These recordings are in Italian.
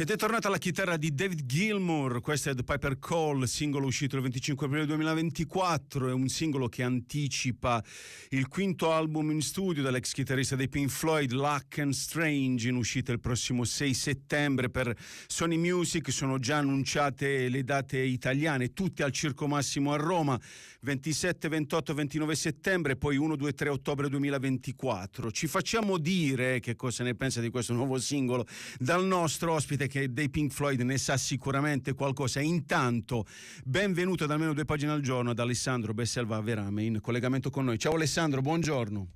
Ed è tornata la chitarra di David Gilmour, questo è The Piper Call, singolo uscito il 25 aprile 2024, è un singolo che anticipa il quinto album in studio dell'ex chitarrista dei Pink Floyd, Luck and Strange, in uscita il prossimo 6 settembre per Sony Music, sono già annunciate le date italiane, tutte al Circo Massimo a Roma, 27, 28, 29 settembre, poi 1, 2, 3 ottobre 2024. Ci facciamo dire che cosa ne pensa di questo nuovo singolo dal nostro ospite che dei Pink Floyd ne sa sicuramente qualcosa. Intanto, benvenuto ad almeno due pagine al giorno ad Alessandro Besselva Verame in collegamento con noi. Ciao Alessandro, buongiorno.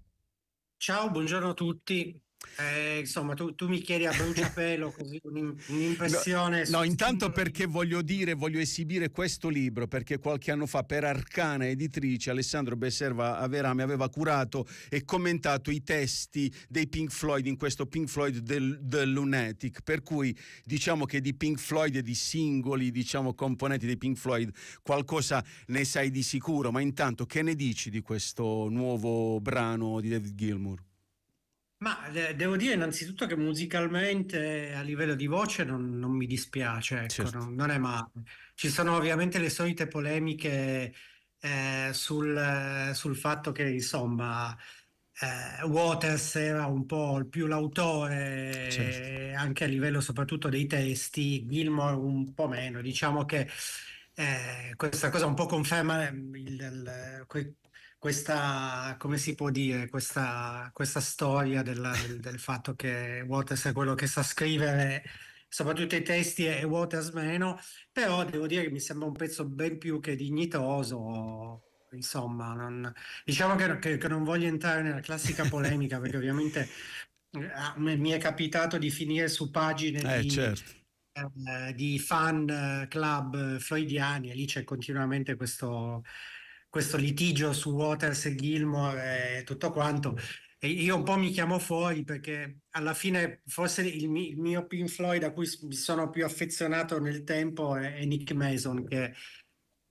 Ciao, buongiorno a tutti. Eh, insomma, tu, tu, mi chiedi a bruciapelo così un'impressione. No, no, intanto perché voglio dire, voglio esibire questo libro perché qualche anno fa per Arcana Editrice Alessandro Besserva Averame aveva curato e commentato i testi dei Pink Floyd in questo Pink Floyd del, del Lunatic. Per cui diciamo che di Pink Floyd e di singoli diciamo, componenti dei Pink Floyd qualcosa ne sai di sicuro. Ma intanto, che ne dici di questo nuovo brano di David Gilmour? Ma devo dire innanzitutto che musicalmente a livello di voce non, non mi dispiace, ecco, certo. non, non, è male. Ci sono ovviamente le solite polemiche eh, sul, sul, fatto che insomma eh, Waters era un po' il più l'autore certo. anche a livello soprattutto dei testi, Gilmore un po' meno, diciamo che eh, questa cosa un po' conferma il, il, questa, come si può dire, questa, questa storia della, del, del, fatto che Waters è quello che sa scrivere soprattutto i testi e Waters meno, però devo dire che mi sembra un pezzo ben più che dignitoso, insomma, non, diciamo che, che, che non voglio entrare nella classica polemica perché ovviamente eh, mi è capitato di finire su pagine eh, di, certo. eh, di, fan club freudiani e lì c'è continuamente questo, questo litigio su Waters e Gilmore e tutto quanto. E io un po' mi chiamo fuori perché alla fine forse il, mi, il mio Pink Floyd a cui mi sono più affezionato nel tempo è, è Nick Mason che,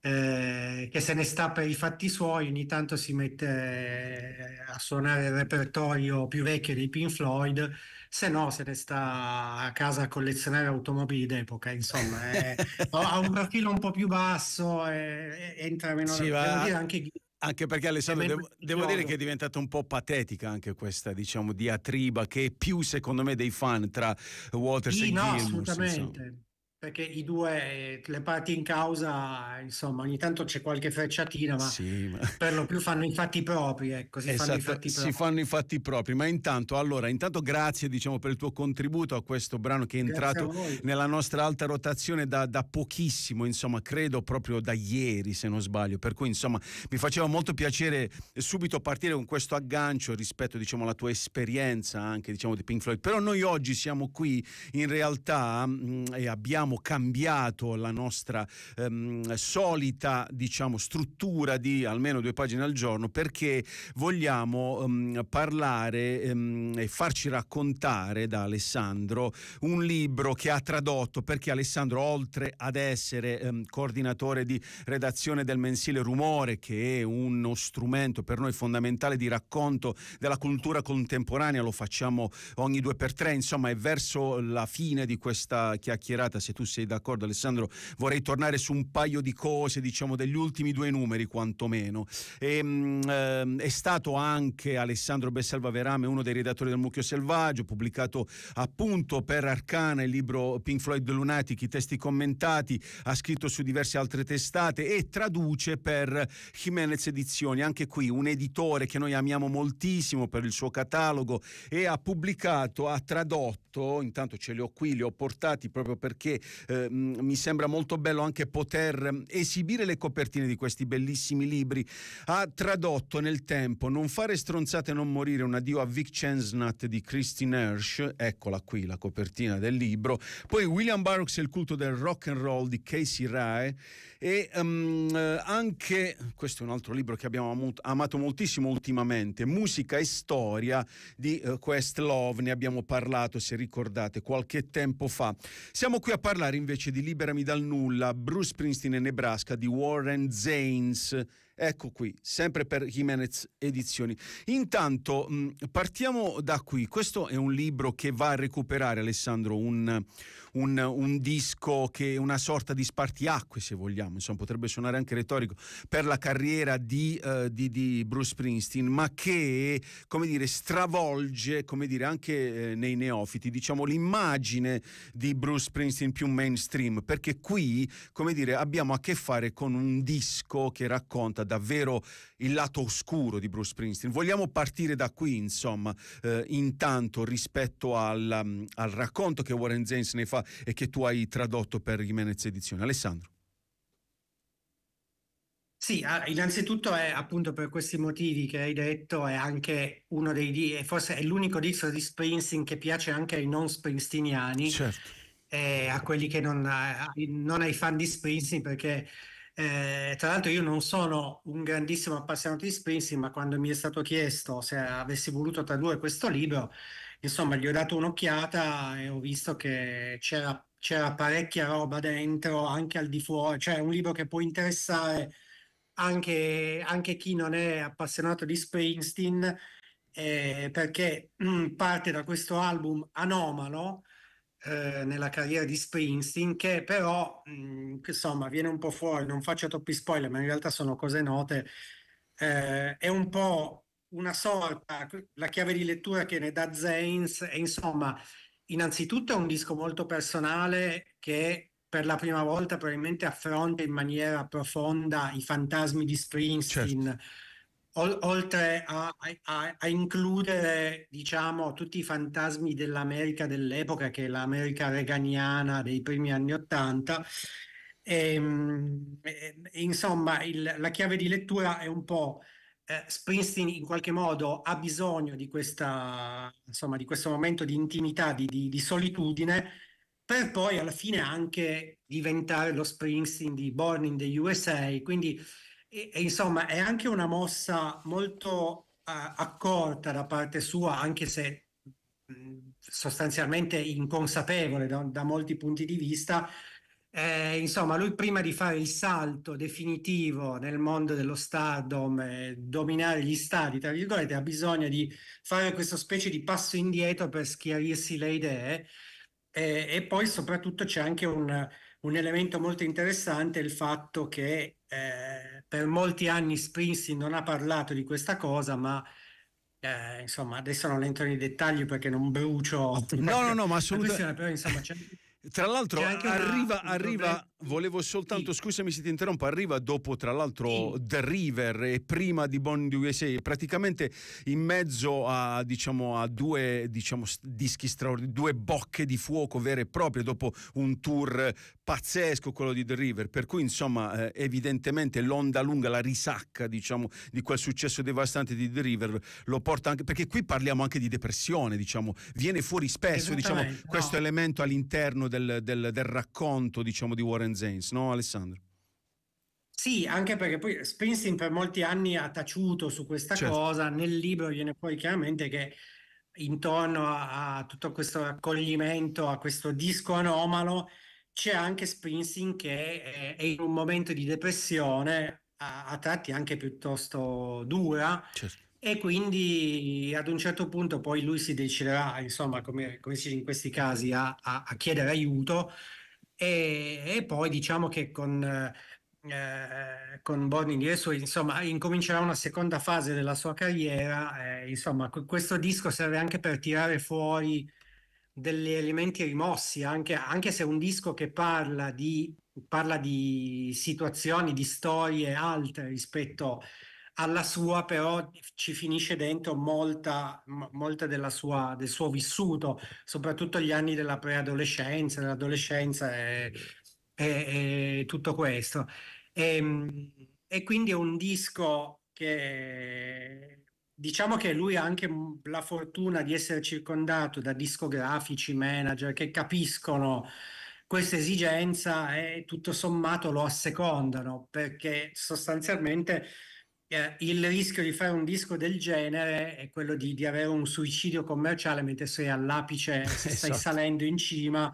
eh, che, se ne sta per i fatti suoi, ogni tanto si mette a suonare il repertorio più vecchio dei Pink Floyd se no se ne sta a casa a collezionare automobili d'epoca, insomma, è, ha un profilo un po' più basso, e, e entra meno... Sì, va... anche anche perché Alessandro devo, devo, dire che è diventata un po' patetica anche questa diciamo diatriba che è più secondo me dei fan tra Waters sì, e no, Gilmour assolutamente insomma perché i due, eh, le parti in causa, insomma, ogni tanto c'è qualche frecciatina, ma, sì, ma... per lo più fanno i fatti propri, ecco, si, esatto, fanno i esatto, fatti propri. si fanno i fatti propri. Ma intanto, allora, intanto grazie diciamo, per il tuo contributo a questo brano che è entrato nella nostra alta rotazione da, da, pochissimo, insomma, credo proprio da ieri, se non sbaglio. Per cui, insomma, mi faceva molto piacere subito partire con questo aggancio rispetto, diciamo, alla tua esperienza anche, diciamo, di Pink Floyd. Però noi oggi siamo qui, in realtà, mh, mm, e abbiamo abbiamo cambiato la nostra ehm, solita diciamo, struttura di almeno due pagine al giorno perché vogliamo ehm, parlare ehm, e farci raccontare da Alessandro un libro che ha tradotto perché Alessandro oltre ad essere ehm, coordinatore di redazione del mensile Rumore che è uno strumento per noi fondamentale di racconto della cultura contemporanea lo facciamo ogni due per tre insomma è verso la fine di questa chiacchierata se tu tu sei d'accordo Alessandro, vorrei tornare su un paio di cose, diciamo degli ultimi due numeri quantomeno. E, ehm, eh, è stato anche Alessandro Bessalva Verame, uno dei redattori del Mucchio Selvaggio, pubblicato appunto per Arcana il libro Pink Floyd Lunatic, i testi commentati, ha scritto su diverse altre testate e traduce per Jimenez Edizioni, anche qui un editore che noi amiamo moltissimo per il suo catalogo e ha pubblicato, ha tradotto, intanto ce li ho qui, li ho portati proprio perché eh, mi sembra molto bello anche poter esibire le copertine di questi bellissimi libri. Ha tradotto nel tempo Non fare stronzate e non morire, un addio a Vic Chesnut di Christine Hirsch, eccola qui la copertina del libro, poi William Barrocks e il culto del rock and roll di Casey Rae e um, anche, questo è un altro libro che abbiamo amato moltissimo ultimamente, Musica e Storia di uh, Quest Love, ne abbiamo parlato se ricordate qualche tempo fa. Siamo qui a parlare parlare invece di Liberami dal nulla, Bruce Springsteen e Nebraska di Warren Zanes Ecco qui, sempre per Jimenez Edizioni. Intanto mm, partiamo da qui. Questo è un libro che va a recuperare, Alessandro, un, un, un, disco che è una sorta di spartiacque, se vogliamo, insomma, potrebbe suonare anche retorico, per la carriera di, uh, di, di Bruce Springsteen, ma che, come dire, stravolge, come dire, anche eh, nei neofiti, diciamo, l'immagine di Bruce Springsteen più mainstream, perché qui, come dire, abbiamo a che fare con un disco che racconta racconta davvero il lato oscuro di Bruce Springsteen. Vogliamo partire da qui, insomma, eh, intanto rispetto al, um, al, racconto che Warren Zanes ne fa e che tu hai tradotto per Jimenez Edizione. Alessandro. Sì, ah, innanzitutto è appunto per questi motivi che hai detto, è anche uno dei, forse è l'unico disco di Springsteen che piace anche ai non springsteeniani, certo. eh, a quelli che non, eh, non ai fan di Springsteen perché eh, tra l'altro io non sono un grandissimo appassionato di Springsteen, ma quando mi è stato chiesto se avessi voluto tradurre questo libro, insomma gli ho dato un'occhiata e ho visto che c'era, c'era parecchia roba dentro, anche al di fuori, cioè è un libro che può interessare anche, anche chi non è appassionato di Springsteen, eh, perché mh, mm, parte da questo album anomalo eh, nella carriera di Springsteen, che però mh, insomma viene un po' fuori, non faccio troppi spoiler, ma in realtà sono cose note. Eh, è un po' una sorta, la chiave di lettura che ne dà Zanes, e insomma, innanzitutto è un disco molto personale che per la prima volta probabilmente affronta in maniera profonda i fantasmi di Springsteen. Certo oltre a, a, a, includere diciamo, tutti i fantasmi dell'America dell'epoca, che è l'America reganiana dei primi anni Ottanta, ehm, eh, insomma, il, la chiave di lettura è un po'. Eh, Springsteen in qualche modo ha bisogno di, questa, insomma, di questo momento di intimità, di, di, di solitudine, per poi alla fine anche diventare lo Springsteen di Born in the USA. Quindi e, e insomma è anche una mossa molto uh, accorta da parte sua, anche se sostanzialmente inconsapevole da, da, molti punti di vista. Eh, insomma, lui prima di fare il salto definitivo nel mondo dello stardom, eh, dominare gli stadi, tra virgolette, ha bisogno di fare questa specie di passo indietro per schiarirsi le idee. Eh, e poi soprattutto c'è anche un, un, elemento molto interessante, il fatto che eh, per molti anni Springsteen non ha parlato di questa cosa, ma eh, insomma, adesso non entro nei dettagli perché non brucio. No, no, no, ma assolutamente. Però insomma, c'è tra l'altro arriva, una... arriva volevo soltanto, sì. scusami se ti interrompo, arriva dopo tra l'altro sì. The River e prima di Bond USA, praticamente in mezzo a, diciamo, a due diciamo, dischi straordinari, due bocche di fuoco vere e proprie dopo un tour pazzesco quello di The River, per cui insomma eh, evidentemente l'onda lunga, la risacca diciamo, di quel successo devastante di The River lo porta anche, perché qui parliamo anche di depressione, diciamo, viene fuori spesso diciamo, questo elemento all'interno del, del, del racconto diciamo, di Warren Zanes, no Alessandro? Sì, anche perché poi Springsteen per molti anni ha taciuto su questa certo. cosa, nel libro viene poi chiaramente che intorno a, a tutto questo accoglimento, a questo disco anomalo, c'è anche Springsteen che è, è in un momento di depressione, a, a tratti anche piuttosto dura, certo. E quindi ad un certo punto poi lui si deciderà, insomma, come, come si dice in questi casi, a, a, a chiedere aiuto e, e, poi diciamo che con, eh, con Burning Yesu, insomma, incomincerà una seconda fase della sua carriera. Eh, insomma, questo disco serve anche per tirare fuori degli elementi rimossi, anche, anche se è un disco che parla di, parla di situazioni, di storie alte rispetto a alla sua però ci finisce dentro molta, molta sua, del suo vissuto, soprattutto gli anni della preadolescenza, dell'adolescenza e, e, e, tutto questo. E, ehm, e quindi è un disco che diciamo che lui ha anche la fortuna di essere circondato da discografici, manager che capiscono questa esigenza e tutto sommato lo assecondano perché sostanzialmente eh, il rischio di fare un disco del genere è quello di, di avere un suicidio commerciale mentre sei all'apice, se esatto. stai salendo in cima.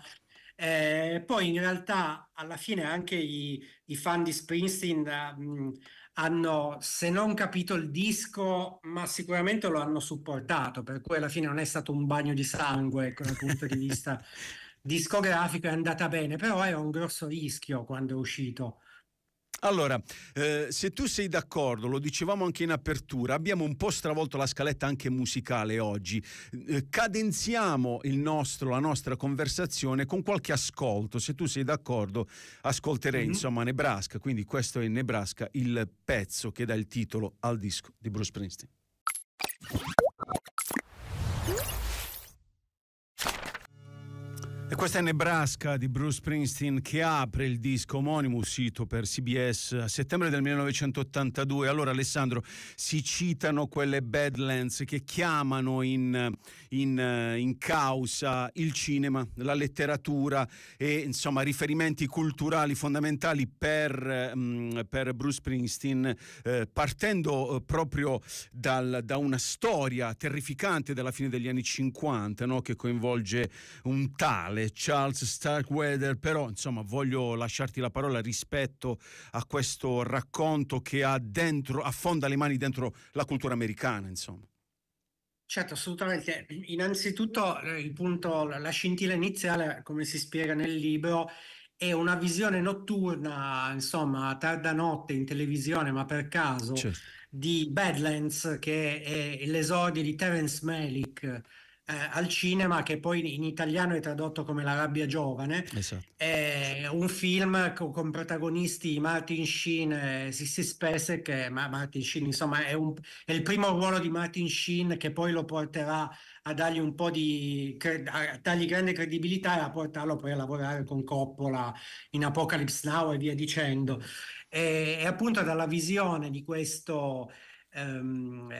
Eh, poi in realtà alla fine anche i, i fan di Springsteen mh, ehm, hanno, se non capito il disco, ma sicuramente lo hanno supportato, per cui alla fine non è stato un bagno di sangue ecco, dal punto di vista discografico, è andata bene, però era un grosso rischio quando è uscito. Allora, eh, se tu sei d'accordo, lo dicevamo anche in apertura, abbiamo un po' stravolto la scaletta anche musicale oggi. Eh, cadenziamo nostro, la nostra conversazione con qualche ascolto. Se tu sei d'accordo, ascolterei mm-hmm. insomma Nebraska. Quindi questo è Nebraska, il pezzo che dà il titolo al disco di Bruce Springsteen. E questa è Nebraska di Bruce Springsteen che apre il disco omonimo uscito per CBS a settembre del 1982. Allora Alessandro, si citano quelle Badlands che chiamano in, in, eh, in causa il cinema, la letteratura e insomma riferimenti culturali fondamentali per, mm, per Bruce Springsteen, eh, partendo eh, proprio dal, da una storia terrificante della fine degli anni 50 no? che coinvolge un tale generale Charles Starkweather, però insomma voglio lasciarti la parola rispetto a questo racconto che dentro, affonda le mani dentro la cultura americana, insomma. Certo, assolutamente. Innanzitutto eh, punto, la scintilla iniziale, come si spiega nel libro, è una visione notturna, insomma, a tarda notte in televisione, ma per caso, certo. di Badlands, che è l'esordio di Terence Malick, eh, al cinema che poi in italiano è tradotto come La rabbia giovane. Esatto. È un film con, con protagonisti Martin Sheen e Sissy Spacek, ma Martin Sheen insomma è, un, è, il primo ruolo di Martin Sheen che poi lo porterà a dargli un po' di a dargli grande credibilità e a portarlo poi a lavorare con Coppola in Apocalypse Now e via dicendo. E, e appunto dalla visione di questo ehm,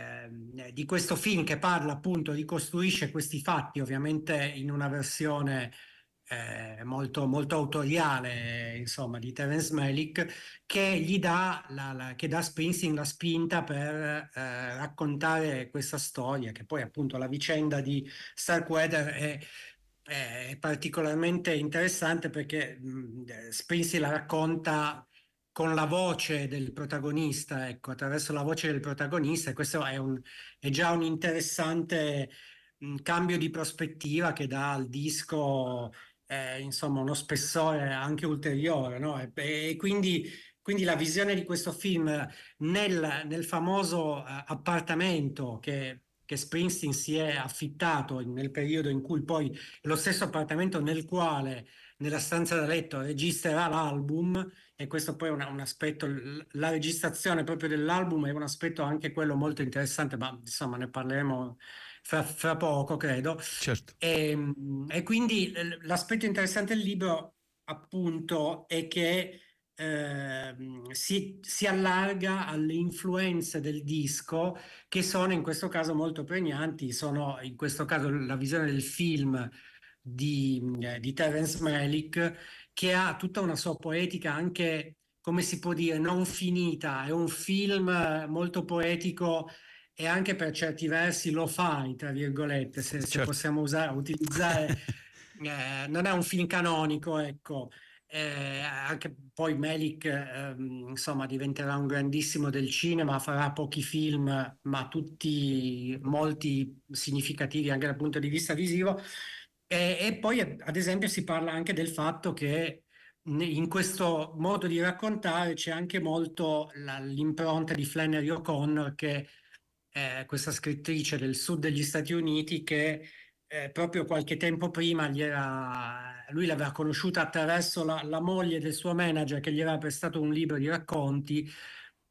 eh, di questo film che parla appunto, ricostruisce questi fatti ovviamente in una versione eh, molto, molto, autoriale insomma, di Terence Malick che gli dà, la, la, che dà Springsteen la spinta per eh, raccontare questa storia che poi appunto la vicenda di Starkweather è, è particolarmente interessante perché mm, eh, Springsteen la racconta con la voce del protagonista, ecco, attraverso la voce del protagonista, e questo è, un, è già un interessante mh, mm, cambio di prospettiva che dà al disco, eh, insomma, uno spessore anche ulteriore, no? e, e quindi quindi la visione di questo film nel, nel famoso uh, appartamento che, che, Springsteen si è affittato nel periodo in cui poi lo stesso appartamento nel quale nella stanza da letto registrerà l'album e questo poi è un, un aspetto, la registrazione proprio dell'album è un aspetto anche quello molto interessante, ma insomma ne parleremo fra, fra poco credo. Certo. E, ehm, e, quindi l'aspetto interessante del libro appunto è che eh, si, si, allarga alle influenze del disco che sono in questo caso molto pregnanti, sono in questo caso la visione del film di, eh, di Terence Malick che ha tutta una sua poetica anche, come si può dire, non finita, è un film eh, molto poetico e anche per certi versi lo fai, tra virgolette, se, certo. se possiamo usare, utilizzare, eh, non è un film canonico, ecco. Eh, anche poi Melik ehm, insomma diventerà un grandissimo del cinema, farà pochi film ma tutti molti significativi anche dal punto di vista visivo e, e, poi, ad esempio, si parla anche del fatto che in questo modo di raccontare c'è anche molto la, l'impronta di Flannery O'Connor, che è eh, questa scrittrice del sud degli Stati Uniti che eh, proprio qualche tempo prima era, lui l'aveva conosciuta attraverso la, la, moglie del suo manager che gli aveva prestato un libro di racconti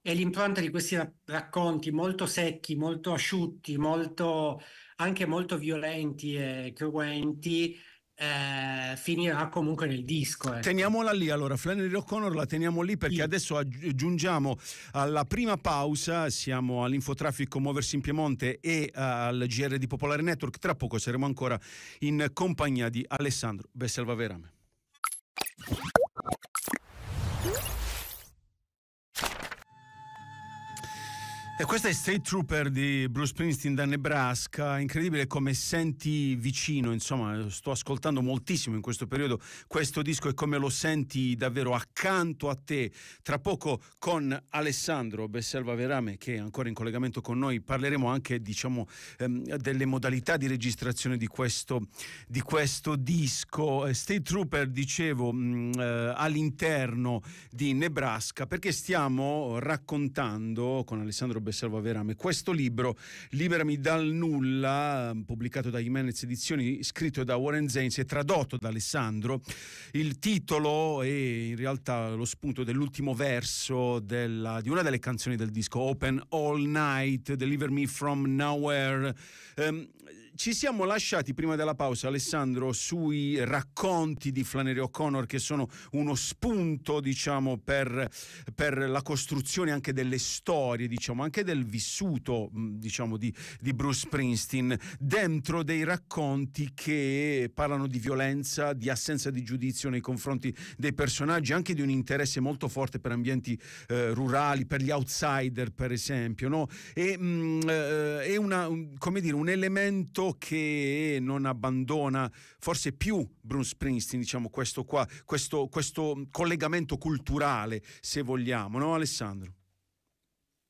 e l'impronta di questi racconti molto secchi, molto asciutti, molto anche molto violenti e cruenti, eh, finirà comunque nel disco. Ecco. Teniamola lì allora, Flannery O'Connor la teniamo lì perché sì. adesso aggiungiamo alla prima pausa, siamo all'infotraffico Muoversi in Piemonte e eh, al GR di Popolare Network, tra poco saremo ancora in compagnia di Alessandro Besselvaverame. E questa è State Trooper di Bruce Springsteen da Nebraska, incredibile come senti vicino, insomma sto ascoltando moltissimo in questo periodo questo disco e come lo senti davvero accanto a te. Tra poco con Alessandro Besselva Verame che è ancora in collegamento con noi parleremo anche diciamo, ehm, delle modalità di registrazione di questo, di questo disco. Eh, State Trooper dicevo mh, mm, eh, all'interno di Nebraska perché stiamo raccontando con Alessandro Besselva Giobbe Salvaverame. Questo libro, Liberami dal nulla, pubblicato da Jimenez Edizioni, scritto da Warren Zanes e tradotto da Alessandro, il titolo è in realtà lo spunto dell'ultimo verso della, di una delle canzoni del disco Open All Night, Deliver Me From Nowhere. Um, ci siamo lasciati prima della pausa, Alessandro, sui racconti di Flannery O'Connor che sono uno spunto, diciamo, per, per, la costruzione anche delle storie, diciamo, anche del vissuto, diciamo, di, di Bruce Springsteen dentro dei racconti che parlano di violenza, di assenza di giudizio nei confronti dei personaggi, anche di un interesse molto forte per ambienti eh, rurali, per gli outsider, per esempio, no? E mh, eh, è una, come dire, un elemento che non abbandona forse più Bruce Springsteen, diciamo questo qua, questo, questo collegamento culturale, se vogliamo, no Alessandro?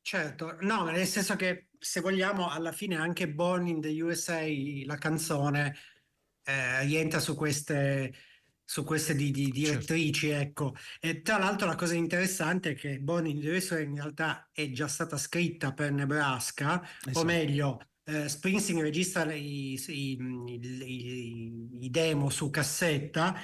Certo, no, nel senso che se vogliamo alla fine anche Born in the USA, la canzone, eh, rientra su queste, su queste di, di direttrici, certo. ecco. E tra l'altro la cosa interessante è che Born in the USA in realtà è già stata scritta per Nebraska, esatto. o meglio, eh, Springsteen registra i, i, i, demo su cassetta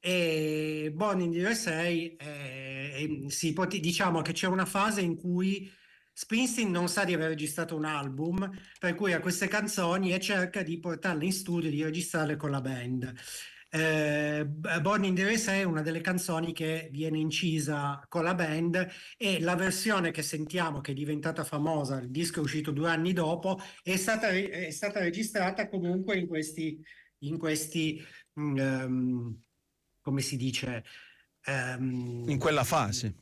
e Born in the USA eh, si pot- diciamo che c'è una fase in cui Springsteen non sa di aver registrato un album, per cui ha queste canzoni e cerca di portarle in studio, e di registrarle con la band. Eh, Born in the USA è una delle canzoni che viene incisa con la band e la versione che sentiamo, che è diventata famosa, il disco è uscito due anni dopo, è stata, è stata registrata comunque in questi, in questi um, come si dice? Um, in quella fase.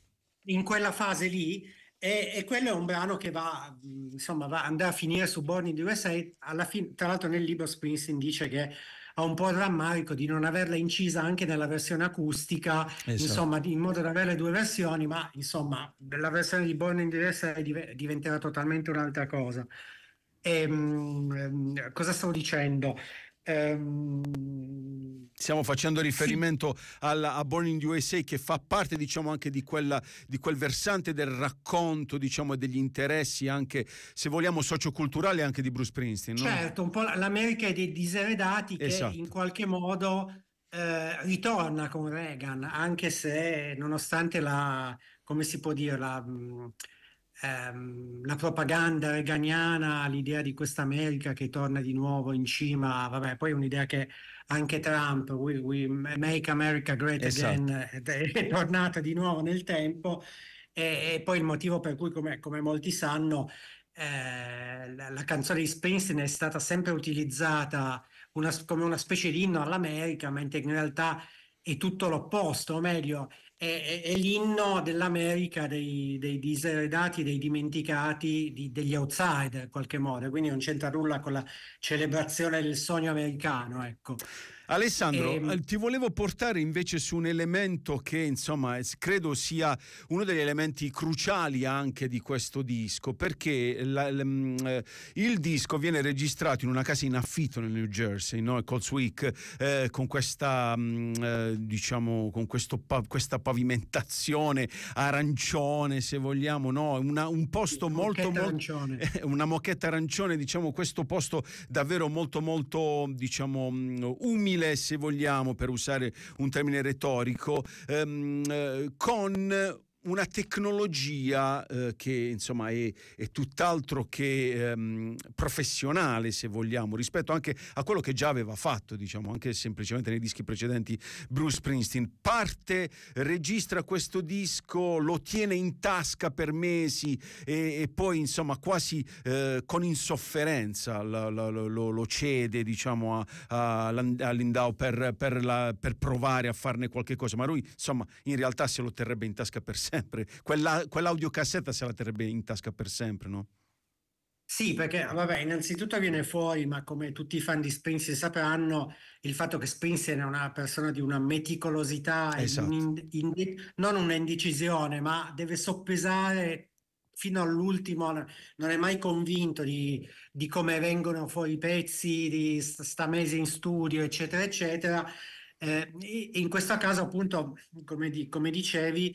In quella fase lì. E, e, quello è un brano che va, mm, insomma, va, andrà a finire su Born in the USA. Alla fine, tra l'altro, nel libro Springsteen dice che ha un po' il rammarico di non averla incisa anche nella versione acustica, esatto. insomma, in modo da avere le due versioni, ma insomma, la versione di Born in Diversa div- diventerà totalmente un'altra cosa. E, ehm, mh, ehm, cosa stavo dicendo? Ehm... Stiamo facendo riferimento sì. alla, a Born in the USA che fa parte diciamo, anche di, quella, di, quel versante del racconto diciamo, degli interessi anche se vogliamo socioculturali anche di Bruce Springsteen. No? Certo, un po' l'America dei diseredati che esatto. in qualche modo eh, ritorna con Reagan anche se nonostante la, come si può dire, la... Mh, Ehm, la propaganda reganiana, l'idea di questa America che torna di nuovo in cima, vabbè, poi un'idea che anche Trump, we, we make America great esatto. again, è tornata di nuovo nel tempo. E, e poi il motivo per cui, come, come molti sanno, eh, la, la, canzone di Springsteen è stata sempre utilizzata una, come una specie di inno all'America, mentre in realtà è tutto l'opposto, o meglio, è, è l'inno dell'America dei, dei, diseredati, dei dimenticati, di, degli outsider in qualche modo, quindi non c'entra nulla con la celebrazione del sogno americano. Ecco. Alessandro, ehm... Eh, ti volevo portare invece su un elemento che insomma credo sia uno degli elementi cruciali anche di questo disco, perché la, l, mm, eh, il disco viene registrato in una casa in affitto nel New Jersey, no? Colts Week, eh, con questa mh, mm, eh, diciamo con questo, questa pavimentazione arancione, se vogliamo, no? Una, un posto molto, molto una mochetta arancione, diciamo questo posto davvero molto molto diciamo mm, umile sottile, se vogliamo, per usare un termine retorico, ehm, eh, con una tecnologia eh, che insomma è, è tutt'altro che ehm, professionale se vogliamo rispetto anche a quello che già aveva fatto diciamo anche semplicemente nei dischi precedenti Bruce Springsteen parte registra questo disco lo tiene in tasca per mesi e, e poi insomma quasi eh, con insofferenza la, la, lo, lo, cede diciamo a, a, a per, per, la, per provare a farne qualche cosa ma lui insomma in realtà se lo terrebbe in tasca per sempre sempre. Quella, quell'audiocassetta se la terrebbe in tasca per sempre, no? Sì, perché vabbè, innanzitutto viene fuori, ma come tutti i fan di Springsteen sapranno, il fatto che Springsteen è una persona di una meticolosità, esatto. in, in, in, non un'indecisione, ma deve soppesare fino all'ultimo, non è mai convinto di, di come vengono fuori i pezzi, di sta mese in studio, eccetera, eccetera. Eh, in questo caso, appunto, come, di, come dicevi,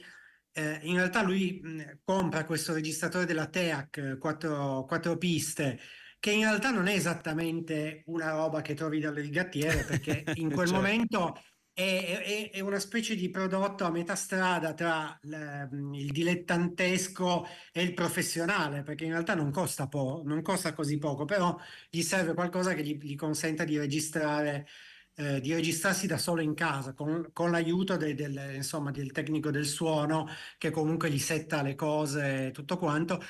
eh, in realtà lui mh, mm, compra questo registratore della TEAC, 4, eh, quattro piste, che in realtà non è esattamente una roba che trovi dalle rigattiere, perché in quel certo. momento è, è, è, una specie di prodotto a metà strada tra mm, il dilettantesco e il professionale, perché in realtà non costa, po- non costa così poco, però gli serve qualcosa che gli, gli consenta di registrare eh, di registrarsi da solo in casa con, con l'aiuto de, del, insomma, del tecnico del suono che comunque gli setta le cose e tutto quanto.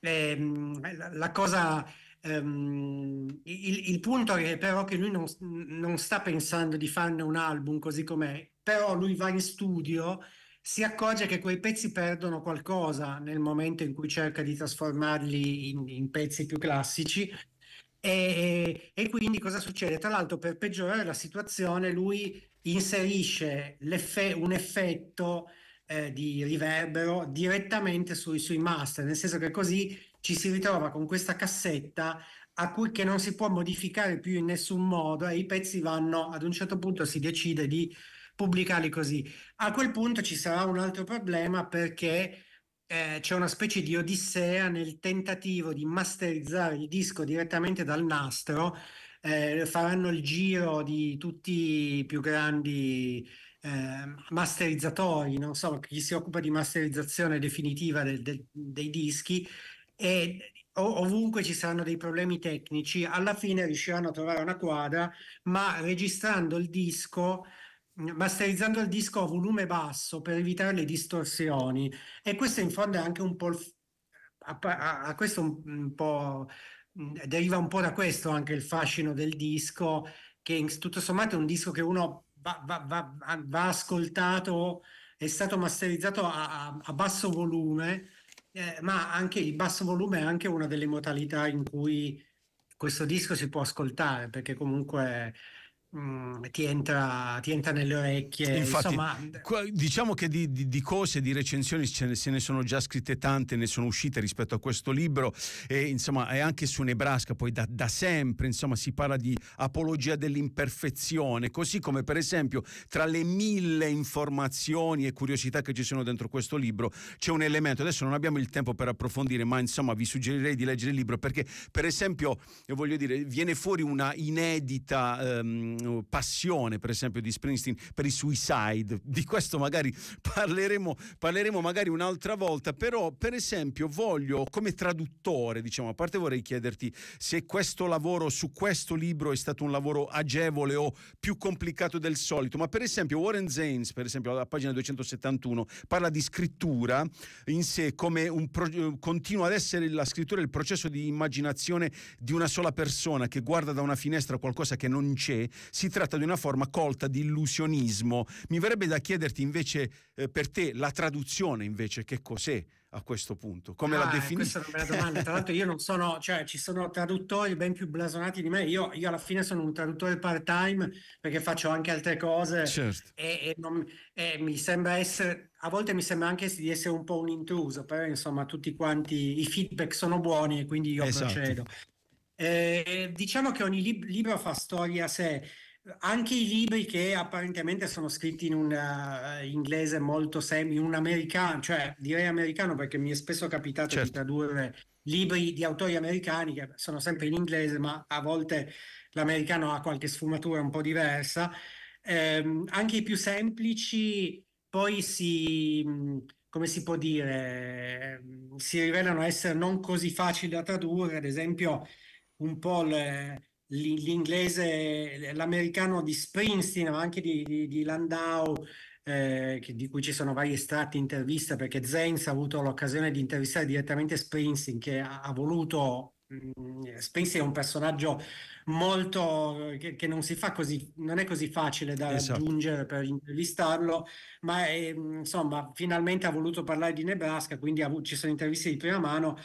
E, ehm, la cosa... Um, il, il, punto è però che lui non, non, sta pensando di farne un album così com'è, però lui va in studio, si accorge che quei pezzi perdono qualcosa nel momento in cui cerca di trasformarli in, in pezzi più classici e, e, quindi cosa succede? Tra l'altro, per peggiorare la situazione, lui inserisce un effetto eh, di riverbero direttamente sui, sui, master, nel senso che così ci si ritrova con questa cassetta a cui che non si può modificare più in nessun modo e i pezzi vanno, ad un certo punto si decide di pubblicarli così. A quel punto ci sarà un altro problema perché eh, c'è una specie di odissea nel tentativo di masterizzare il disco direttamente dal nastro. Eh, faranno il giro di tutti i più grandi eh, masterizzatori, non so, chi si occupa di masterizzazione definitiva del, del, dei dischi e ovunque ci saranno dei problemi tecnici, alla fine riusciranno a trovare una quadra, ma registrando il disco masterizzando il disco a volume basso per evitare le distorsioni e questo in fondo è anche un po' a, a, a, questo un, un po' deriva un po' da questo anche il fascino del disco che in, tutto sommato è un disco che uno va, va, va, va ascoltato è stato masterizzato a, a basso volume eh, ma anche il basso volume è anche una delle modalità in cui questo disco si può ascoltare perché comunque Mm, ti, entra, ti, entra, nelle orecchie. Infatti, Insomma... diciamo che di, di, di, cose, di recensioni ce ne, se ne sono già scritte tante, ne sono uscite rispetto a questo libro. E, insomma, è anche su Nebraska, poi da, da sempre insomma, si parla di apologia dell'imperfezione, così come per esempio tra le mille informazioni e curiosità che ci sono dentro questo libro c'è un elemento. Adesso non abbiamo il tempo per approfondire, ma insomma vi suggerirei di leggere il libro perché per esempio, voglio dire, viene fuori una inedita... Ehm, Mm, passione per esempio di Springsteen per i suicide, di questo magari parleremo, parleremo magari un'altra volta, però per esempio voglio come traduttore, diciamo, a parte vorrei chiederti se questo lavoro su questo libro è stato un lavoro agevole o più complicato del solito, ma per esempio Warren Zanes, per esempio alla pagina 271, parla di scrittura in sé come un pro- continua ad essere la scrittura il processo di immaginazione di una sola persona che guarda da una finestra qualcosa che non c'è si tratta di una forma colta di illusionismo. Mi verrebbe da chiederti invece eh, per te la traduzione invece che cos'è a questo punto? Come ah, la eh, definisci? Questa è una bella domanda. Tra l'altro, io non sono, cioè, ci sono traduttori ben più blasonati di me. Io, io alla fine sono un traduttore part-time perché faccio anche altre cose. Certo. E, e, non, e, mi sembra essere, a volte mi sembra anche di essere un po' un intruso, però insomma, tutti quanti i feedback sono buoni e quindi io esatto. procedo. Eh, diciamo che ogni lib- libro fa storia a sé. Anche i libri che apparentemente sono scritti in un uh, inglese molto semi, un americano, cioè direi americano perché mi è spesso capitato certo. di tradurre libri di autori americani che sono sempre in inglese, ma a volte l'americano ha qualche sfumatura un po' diversa. Eh, anche i più semplici poi si, mm, come si può dire, ehm, si rivelano essere non così facili da tradurre, ad esempio un po' le, l'inglese, l'americano di Springsteen, ma anche di, di, di Landau, eh, di cui ci sono vari estratti interviste, perché Zenz ha avuto l'occasione di intervistare direttamente Springsteen, che ha, ha voluto... Mm, Springsteen è un personaggio molto che, che, non si fa così, non è così facile da esatto. raggiungere per intervistarlo, ma è, mm, insomma, finalmente ha voluto parlare di Nebraska, quindi avuto, ci sono interviste di prima mano.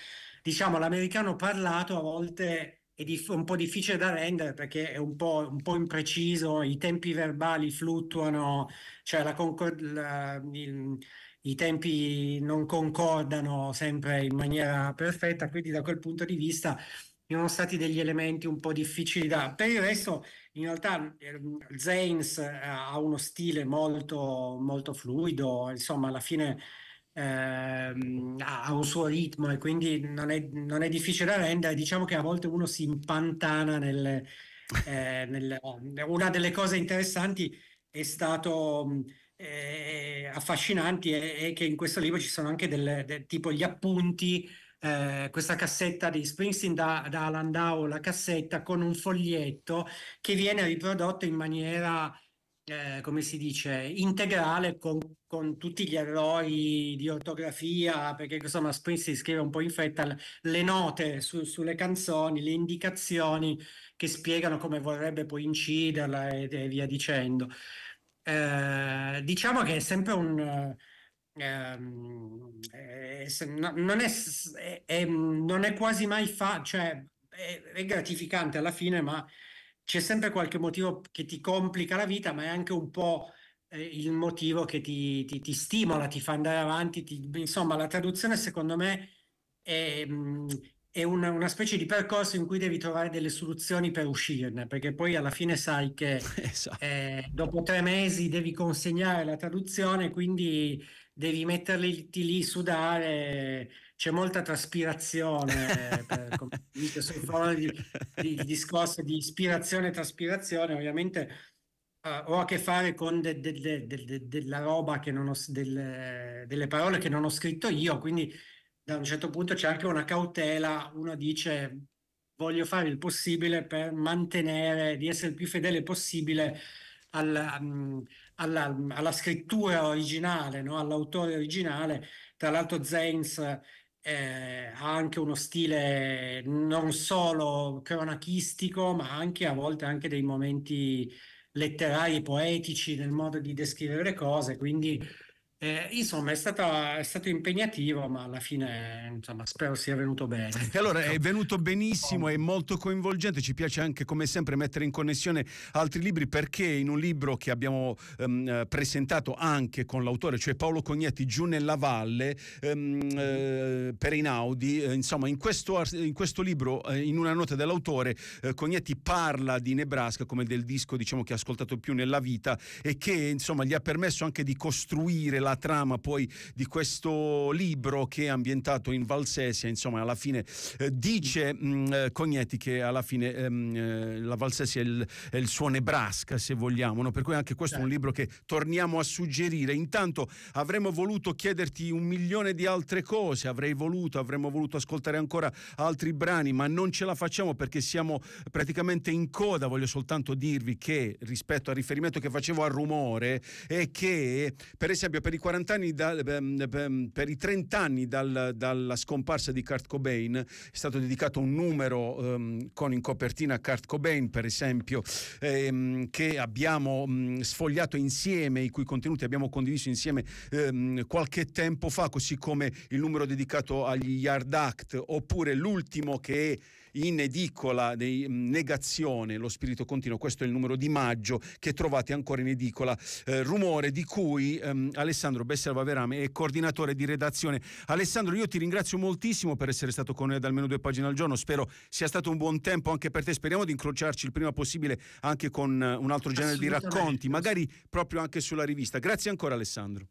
Diciamo, l'americano parlato a volte è dif- un po' difficile da rendere perché è un po', un po', impreciso, i tempi verbali fluttuano, cioè la concor- la, il, i tempi non concordano sempre in maniera perfetta, quindi da quel punto di vista sono stati degli elementi un po' difficili da... Per il resto, in realtà, ehm, Zanes eh, ha uno stile molto, molto fluido, insomma, alla fine ehm, ha un suo ritmo e quindi non è, non è, difficile da rendere. Diciamo che a volte uno si impantana nel, eh, nel una delle cose interessanti è stato eh, affascinanti è, è, che in questo libro ci sono anche del, del tipo gli appunti eh, questa cassetta di Springsteen da, da Landau, la cassetta con un foglietto che viene riprodotto in maniera eh, come si dice, integrale con, con, tutti gli errori di ortografia, perché insomma Springsteen scrive un po' in fretta le note su, sulle canzoni, le indicazioni che spiegano come vorrebbe poi inciderla e, e via dicendo. Eh, diciamo che è sempre un... Ehm, eh, non, è, è, è, non, è, quasi mai fa, cioè è, gratificante alla fine, ma c'è sempre qualche motivo che ti complica la vita, ma è anche un po' eh, il motivo che ti, ti, ti, stimola, ti fa andare avanti. Ti, insomma, la traduzione secondo me è, mm, è una, una, specie di percorso in cui devi trovare delle soluzioni per uscirne, perché poi alla fine sai che esatto. eh, dopo tre mesi devi consegnare la traduzione, quindi devi metterli lì sudare, c'è molta traspirazione, eh, per, come sul forum di, di, di, discorso di ispirazione e traspirazione, ovviamente uh, ho a che fare con de, de, de, della roba che non ho, del, delle parole che non ho scritto io, quindi da un certo punto c'è anche una cautela, uno dice voglio fare il possibile per mantenere, di essere il più fedele possibile al... Um, alla, alla scrittura originale, no? all'autore originale. Tra l'altro Zanes eh, ha anche uno stile non solo cronachistico, ma anche a volte anche dei momenti letterari, poetici nel modo di descrivere le cose, quindi eh, insomma, è, stata, è, stato impegnativo, ma alla fine insomma, spero sia venuto bene. E allora è ecco. venuto benissimo, è molto coinvolgente. Ci piace anche, come sempre, mettere in connessione altri libri perché in un libro che abbiamo ehm, presentato anche con l'autore, cioè Paolo Cognetti, Giù nella valle ehm, eh, per Einaudi, eh, insomma, in questo, in questo libro, eh, in una nota dell'autore, eh, Cognetti parla di Nebraska come del disco diciamo, che ha ascoltato più nella vita e che insomma, gli ha permesso anche di costruire la la trama poi di questo libro che è ambientato in Valsesia, insomma alla fine eh, dice mh, mm, eh, Cognetti che alla fine ehm, eh, la Valsesia è il, è il, suo Nebraska se vogliamo, no? per cui anche questo è un certo. libro che torniamo a suggerire. Intanto avremmo voluto chiederti un milione di altre cose, avrei voluto, avremmo voluto ascoltare ancora altri brani, ma non ce la facciamo perché siamo praticamente in coda, voglio soltanto dirvi che rispetto al riferimento che facevo al rumore è che per esempio per i 40 anni da, mm, mm, per i 30 anni dal, dalla scomparsa di Kurt Cobain è stato dedicato un numero um, con in copertina Kurt Cobain per esempio ehm, che abbiamo mh, mm, sfogliato insieme i cui contenuti abbiamo condiviso insieme ehm, qualche tempo fa così come il numero dedicato agli Yard Act oppure l'ultimo che è in edicola di mm, Negazione, lo spirito continuo, questo è il numero di maggio che trovate ancora in edicola, eh, Rumore di cui ehm, Alessandro Besserva Verame è coordinatore di redazione. Alessandro, io ti ringrazio moltissimo per essere stato con noi ad almeno due pagine al giorno, spero sia stato un buon tempo anche per te, speriamo di incrociarci il prima possibile anche con eh, un altro genere di racconti, magari proprio anche sulla rivista. Grazie ancora Alessandro.